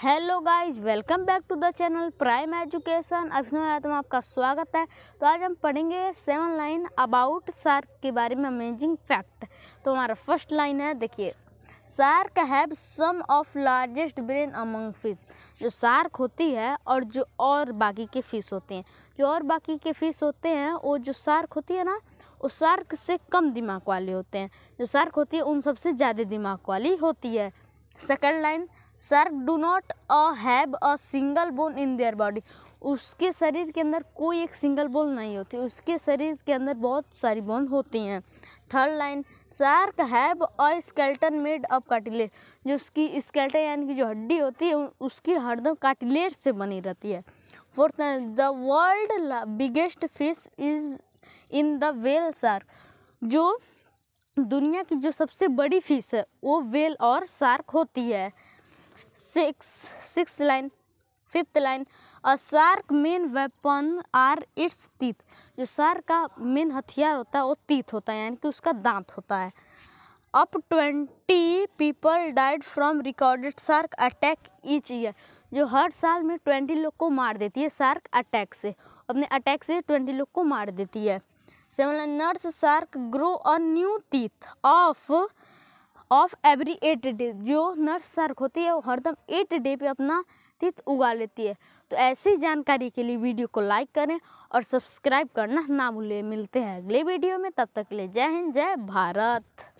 hello guys welcome back to the channel prime education Abhinav Yadav आपका स्वागत है तो आज हम पढ़ेंगे सेवन लाइन अबाउट सार्क के बारे में अमेजिंग फैक्ट तो हमारा फर्स्ट लाइन है देखिए shark have some of largest brain among fish जो सार्क होती है और जो और बाकी के फिश होते हैं जो और बाकी के फिश होते हैं वो जो सार्क होती है ना वो सार्क से कम दिमाग वाले होते हैं जो सार्क होती है उन सबसे ज़्यादा दिमाग वाली होती है second line shark do not a have a single bone in their body उसके शरीर के अंदर कोई एक सिंगल बोन नहीं होती उसके शरीर के अंदर बहुत सारी बोन होती हैं third line shark have a skeleton made of cartilage जो उसकी स्केल्टन यानी कि जो हड्डी होती है उसकी हरदम काटिलेट से बनी रहती है fourth line the world biggest fish is in the whale shark जो दुनिया की जो सबसे बड़ी फिश है वो वेल और सार्क होती है six six line fifth line a shark main weapon are its teeth जो शार्क का मेन हथियार होता है वो तीत होता है यानी कि उसका दांत होता है up twenty people died from recorded shark attack each year जो हर साल में ट्वेंटी लोग को मार देती है शार्क अटैक से अपने अटैक से ट्वेंटी लोग को मार देती है seven nurse shark grow a new teeth of of every eight day जो नर्स सर्क होती है वो हरदम एट डे पे अपना तीत उगा लेती है तो ऐसी जानकारी के लिए वीडियो को लाइक करें और सब्सक्राइब करना ना भूलें मिलते हैं अगले वीडियो में तब तक ले जय हिंद जय भारत